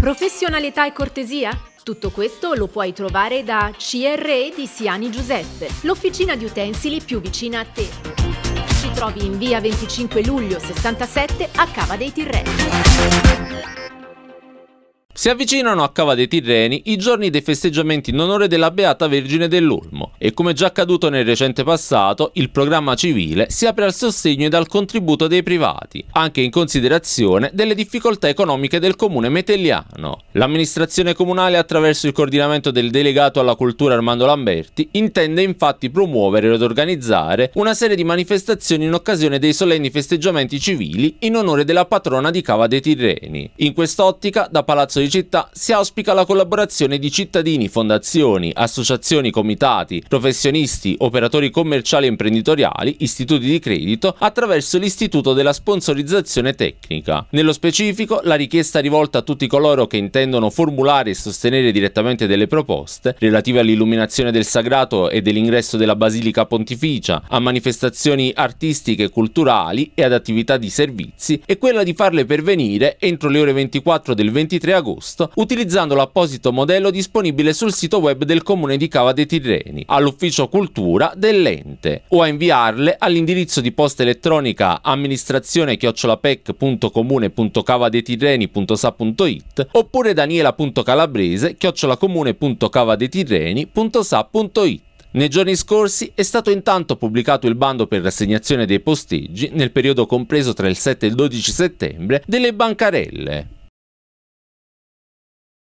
Professionalità e cortesia? Tutto questo lo puoi trovare da CRE di Siani Giuseppe, l'officina di utensili più vicina a te. Ci trovi in via 25 luglio 67 a Cava dei Tirreni. Si avvicinano a Cava dei Tirreni i giorni dei festeggiamenti in onore della Beata Vergine dell'Ulmo e come già accaduto nel recente passato, il programma civile si apre al sostegno ed al contributo dei privati, anche in considerazione delle difficoltà economiche del comune metelliano. L'amministrazione comunale attraverso il coordinamento del delegato alla cultura Armando Lamberti intende infatti promuovere ed organizzare una serie di manifestazioni in occasione dei solenni festeggiamenti civili in onore della patrona di Cava dei Tirreni. In quest'ottica, da Palazzo di di città si auspica la collaborazione di cittadini, fondazioni, associazioni, comitati, professionisti, operatori commerciali e imprenditoriali, istituti di credito, attraverso l'istituto della sponsorizzazione tecnica. Nello specifico, la richiesta rivolta a tutti coloro che intendono formulare e sostenere direttamente delle proposte relative all'illuminazione del sagrato e dell'ingresso della Basilica Pontificia, a manifestazioni artistiche culturali e ad attività di servizi, è quella di farle pervenire entro le ore 24 del 23 agosto agosto, utilizzando l'apposito modello disponibile sul sito web del comune di Cava dei Tirreni, all'ufficio cultura dell'ente, o a inviarle all'indirizzo di posta elettronica amministrazione chiocciolapec.comune.cavadetirreni.sa.it oppure daniela.calabrese chiocciolacomune.cavadetirreni.sa.it nei giorni scorsi è stato intanto pubblicato il bando per l'assegnazione dei posteggi, nel periodo compreso tra il 7 e il 12 settembre, delle bancarelle.